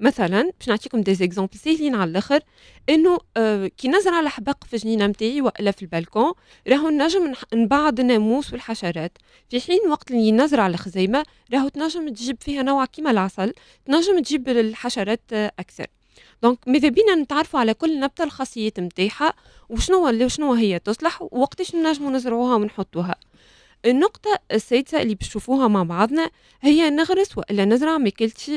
مثلا باش نعطيكم دي زيكزامبل ساهلين على الاخر انه آه كي نزرع الحبق في الجنينه نتاعي والا في البالكون راهو نجم نبعد الناموس والحشرات في حين وقت اللي نزرع الخزيمه راهو تنجم تجيب فيها نوع كيما العسل تنجم تجيب الحشرات آه اكثر دونك ماذا بينا نتعرفوا على كل نبته الخاصيات نتاعها وشنو اللي وشنو هي تصلح وقتاش نجمو نزرعوها ونحطوها النقطة السادسة اللي بتشوفوها مع بعضنا هي نغرس وإلا نزرع ماكلتش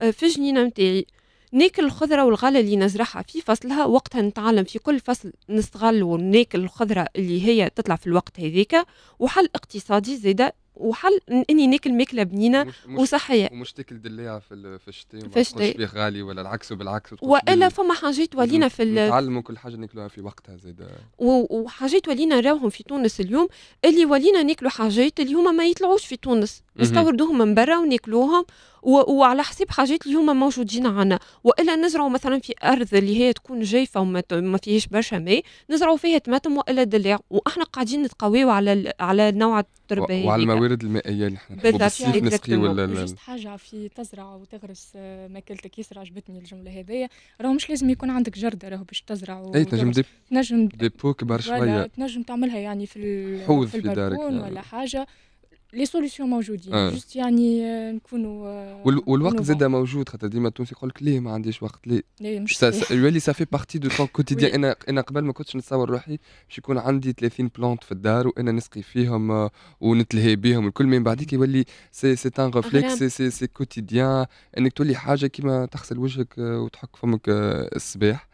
في جنينه متاعي ناكل الخضره والغله اللي نزرعها في فصلها وقتها نتعلم في كل فصل نستغل وناكل الخضره اللي هي تطلع في الوقت هذاك وحل اقتصادي زاده وحل اني ناكل ماكله بنينه وصحيه ومش تاكل دليعه في الشتاء في الشتاء غالي ولا العكس وبالعكس والا فما حاجات ولينا في نتعلموا كل حاجه ناكلوها في وقتها زاد وحاجات ولينا نراوهم في تونس اليوم اللي ولينا ناكلوا حاجات اللي هما ما يطلعوش في تونس نستوردوهم من برا وناكلوهم وعلى حساب حاجات اللي هما موجودين عنا والا نزرعوا مثلا في ارض اللي هي تكون جيفه وما فيهاش برشا ماء نزرعوا فيها طماطم والا دلع واحنا قاعدين نتقويو على على نوع التربه وعلى الموارد المائيه اللي احنا بالصيف نسقي ولا جست حاجه في تزرع وتغرس آه، ماكلتك ياسر عجبتني الجمله هذيا راهو مش لازم يكون عندك جرده راهو باش تزرع اي تنجم دي تنجم ديبو كبار شويه تنجم تعملها يعني في حوض في, في دارك يعني. ولا حاجه لي سوليسيون موجودين جوست جست يعني نكونوا والوقت زاد موجود خاطر ديما التونسي يقول لك ليه ما عنديش وقت ليه مش صحيح يولي سافي بارتي دو تون كوتيديان انا انا قبل ما كنتش نتصور روحي باش يكون عندي 30 بلونت في الدار وانا نسقي فيهم ونتلهي بهم الكل من بعديك يولي سي سي ان ريفليكس سي سي كوتيديان انك تولي حاجه كيما تغسل وجهك وتحك فمك الصباح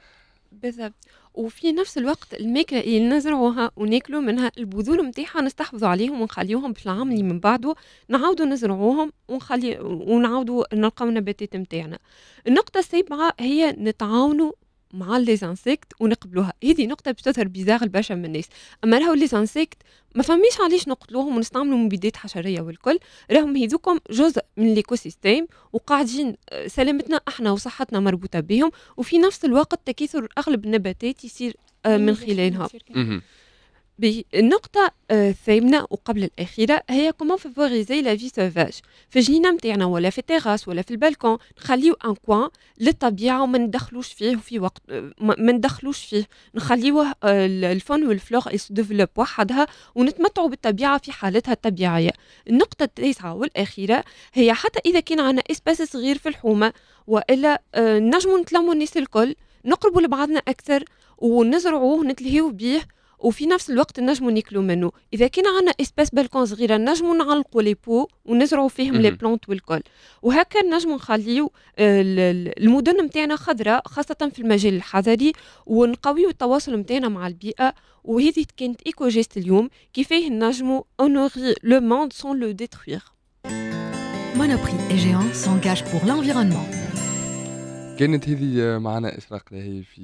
بالضبط وفي نفس الوقت الماكله اللي نزرعوها وناكلوا منها البذور نتاعها نستحفظوا عليهم ونخليوهم في العام اللي من بعده نعاودوا نزرعوهم ونخلي ونعاودوا نلقاو النباتات نتاعنا النقطه السابعه هي نتعاونوا مع لي زانسيكت ونقبلوها هذه نقطه باش تظهر بيزار الباشا من الناس اما راهو لي زانسيكت ما فهميش علاش نقتلوهم ونستعملوا مبيدات حشريه والكل راهم هذوكم جزء من سيستيم وقاعدين آه، سلامتنا احنا وصحتنا مربوطه بهم وفي نفس الوقت تكاثر اغلب النباتات يصير آه، من خلالها بالنقطة آه، الثامنة وقبل الأخيرة هي كومون فافوريزي لا في سوفاج في الجنينة نتاعنا ولا في التيراس ولا في البالكون نخليو ان كوان للطبيعة وما ندخلوش فيه في وقت آه، ما ندخلوش فيه نخليوه آه، الفون والفلور ديفلوب وحدها ونتمتعوا بالطبيعة في حالتها الطبيعية النقطة التاسعة والأخيرة هي حتى إذا كان عندنا إسباس صغير في الحومة وإلا نجمو نتلمو الناس الكل نقربوا لبعضنا أكثر ونزرعوه نتلهيو بيه وفي نفس الوقت نجموا ناكلوا منه اذا كان عندنا اسباس بالكون صغيره نجموا نعلقوا لي بو ونزرعوا فيهم لي بلونت والكل وهكا نجموا نخليو المدن نتاعنا خضراء خاصه في المجال الحضري ونقويو التواصل نتاعنا مع البيئه وهذه كانت ايكو جيست اليوم كيفاه نجموا اونوري لو موند سون لو ديتروير Monoprix et Géant s'engagent pour l'environnement. كانت هذه آه، معنا اشراق لهي في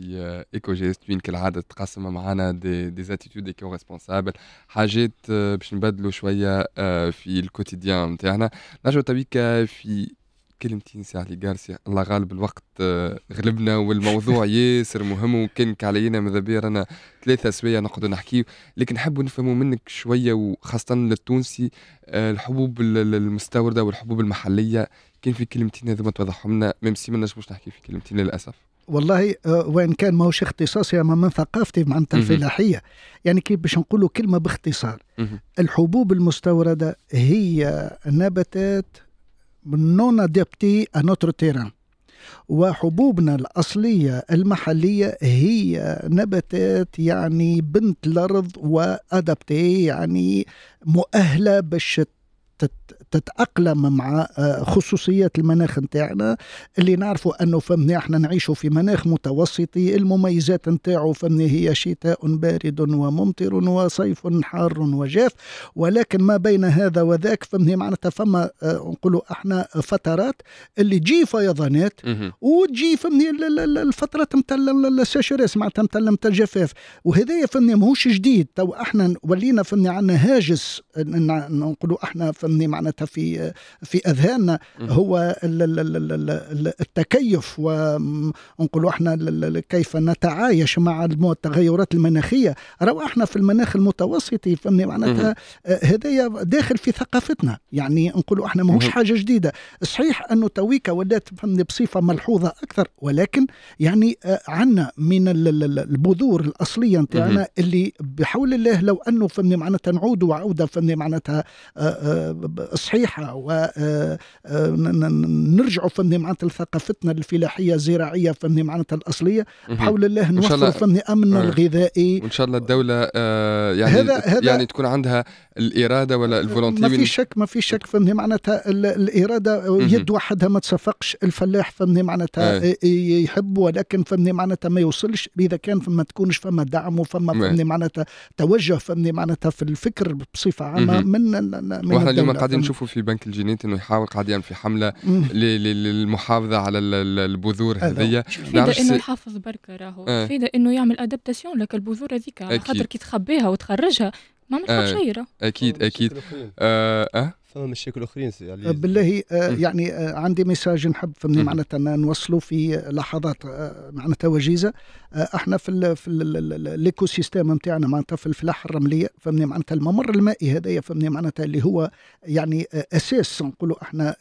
ايكو جي وين كالعاده تقسم معنا دي دي زاتيتود ايكو ريسبونسابل حاجات آه، باش نبدلوا شويه آه، في الكوتيديان نتاعنا نرجعوا تبيك في كلمتين ساعة اللي جارسيا الله غالب الوقت غلبنا والموضوع *laughs* ياسر مهم وكانك علينا ماذا بيا رانا ثلاثة سوايع نقعدوا نحكيو لكن نحبوا نفهموا منك شوية وخاصة للتونسي الحبوب المستوردة والحبوب المحلية كاين في كلمتين هذوما توضحهم لنا ميم سي ما نجموش نحكي في كلمتين للاسف والله آه، وان كان ماهوش اختصاصي اما من ثقافتي معناتها الفلاحيه يعني كيف باش نقولوا كلمه باختصار الحبوب المستورده هي نباتات نون ادابتي انوتر تيران وحبوبنا الأصلية المحلية هي نباتات يعني بنت الأرض وأدابتي يعني مؤهلة باش تتأقلم مع آه، خصوصيات المناخ نتاعنا اللي نعرفوا أنه فمني احنا نعيشوا في مناخ متوسطي المميزات نتاعو فمني هي شتاء بارد وممطر وصيف حار وجاف ولكن ما بين هذا وذاك فهمني معناتها فما آه، نقولوا احنا فترات اللي تجي فيضانات وتجي فهمني الفترة نتاع السيشريس معناتها نتاع الجفاف وهذايا فهمني ماهوش جديد تو احنا ولينا فهمني عندنا هاجس نقولوا احنا فهمني معناتها في في اذهاننا هو التكيف ونقولوا احنا كيف نتعايش مع التغيرات المناخيه راهو احنا في المناخ المتوسطي فهمني معناتها هذايا داخل في ثقافتنا يعني نقولوا احنا ماهوش حاجه جديده صحيح انه تويكا ولات فهمني بصفه ملحوظه اكثر ولكن يعني آه، عندنا من البذور الاصليه نتاعنا اللي بحول الله لو انه فهمني معناتها نعود وعوده فهمني معناتها آه، آه، صحيحة ونرجعوا آه، آه، فهمني معناتها لثقافتنا الفلاحية الزراعية فهمني معناتها الأصلية بحول الله نوفر فهمني امن آه، الغذائي وإن شاء الله الدولة يعني هذا هذا يعني تكون عندها الإرادة ولا الفولونتي ما في شك ما في شك فهمني معناتها الإرادة يد وحدها ما تصفقش الفلاح فهمني معناتها يحب ولكن فهمني معناتها ما يوصلش إذا كان فما تكونش فما دعم وفما فهمني معناتها توجه فهمني معناتها في الفكر بصفة عامة من من واحنا اليوم قاعدين نشوف نشوفوا في بنك الجينات انه يحاول قاعد يعمل يعني في حمله للمحافظه على البذور هذيا نعرف انه يحافظ بركه راهو فايدة انه يعمل ادابتاسيون لك البذور هذيك خاطر كي تخبيها وتخرجها ما عملت آه. شيء اكيد اكيد آه. آه. فما مشاكل اخرين آه، آه، يعني بالله يعني عندي ميساج نحب فهمني معناتها نوصله في لحظات آه، معناتها وجيزه احنا في في الايكو سيستيم نتاعنا معناتها في الفلاحه الرمليه فهمني معناتها الممر المائي هذايا فهمني معناتها اللي هو يعني اساس نقولوا احنا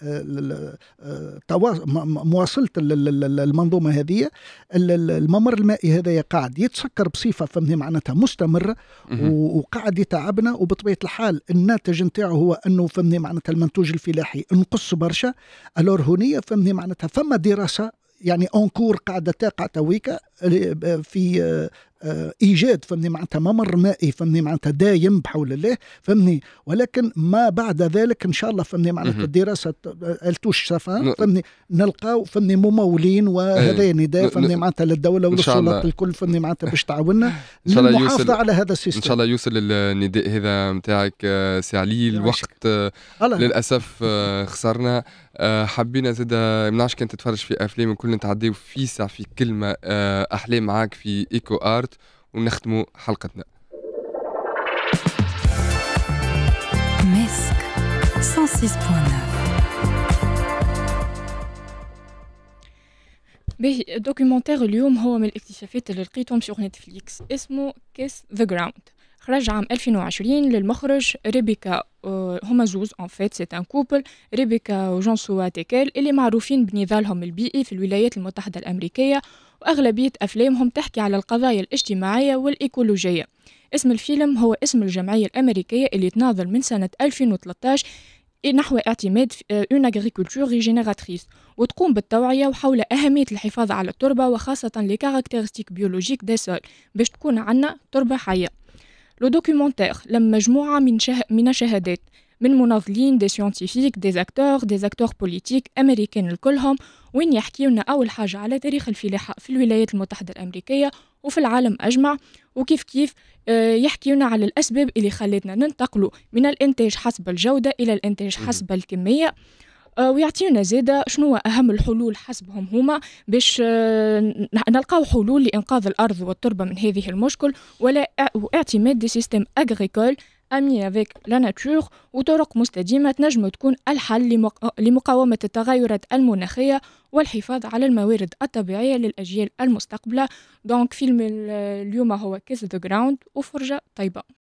مواصله المنظومه هذه الممر المائي هذايا قاعد يتسكر بصفه فهمني معناتها مستمره وقاعد يتعبنا وبطبيعه الحال الناتج نتاعو هو انه فهمني معناتها المنتوج الفلاحي انقص برشا الور هنية فهمني معناتها فما دراسة يعني اونكور قاعده تقع تويكا في آه، آه، ايجاد فهمني معناتها ممر مائي فهمني معناتها دايم بحول الله فهمني ولكن ما بعد ذلك ان شاء الله فهمني معناتها الدراسه التوش سفان فهمني نلقاو فهمني ممولين إيه. وهذا نداء يعني فهمني معناتها للدوله وللسلطات الكل فهمني معناتها باش تعاوننا للمحافظه على هذا السيستم ان شاء الله يوصل النداء هذا نتاعك آه، سي علي الوقت آه، للاسف خسرنا حبينا زاد منعش كان تتفرج في افلام الكل نتعداو في ساعه في كلمه احلام معاك في ايكو ارت صوت ونختموا حلقتنا به باهي الدوكيومنتير اليوم هو من الاكتشافات اللي لقيتهم في نتفليكس اسمه كيس ذا جراوند خرج عام 2020 للمخرج ريبيكا آه، هما زوز اون فيت سيت ان كوبل ريبيكا وجون سوا تيكيل اللي معروفين بنضالهم البيئي في الولايات المتحده الامريكيه وأغلبية أفلامهم تحكي على القضايا الاجتماعية والإيكولوجية اسم الفيلم هو اسم الجمعية الأمريكية اللي تناضل من سنة 2013 نحو اعتماد اون اغريكولتور ريجينيراتريس وتقوم بالتوعيه وحول اهميه الحفاظ على التربه وخاصه لي كاركتيرستيك بيولوجيك دي سول باش تكون عندنا تربه حيه لو دوكيومونتير لم مجموعه من شه... من شهادات من مناضلين دي سيونتيفيك دي اكتور دي اكتور بوليتيك امريكان الكلهم وين يحكيونا اول حاجه على تاريخ الفلاحه في الولايات المتحده الامريكيه وفي العالم اجمع وكيف كيف آه، يحكيونا على الاسباب اللي خلتنا ننتقلوا من الانتاج حسب الجوده الى الانتاج حسب الكميه آه، ويعطيونا زادة شنو أهم الحلول حسبهم هما باش آه، نلقاو حلول لإنقاذ الأرض والتربة من هذه المشكل ولا واعتماد دي سيستم أغريكول أمنة avec لا nature وطرق مستديمة تنجم تكون الحل لمقاومة التغيرات المناخية والحفاظ على الموارد الطبيعية للأجيال المستقبلة دونك فيلم اليوم هو كيس ذا جراوند وفرجة طيبة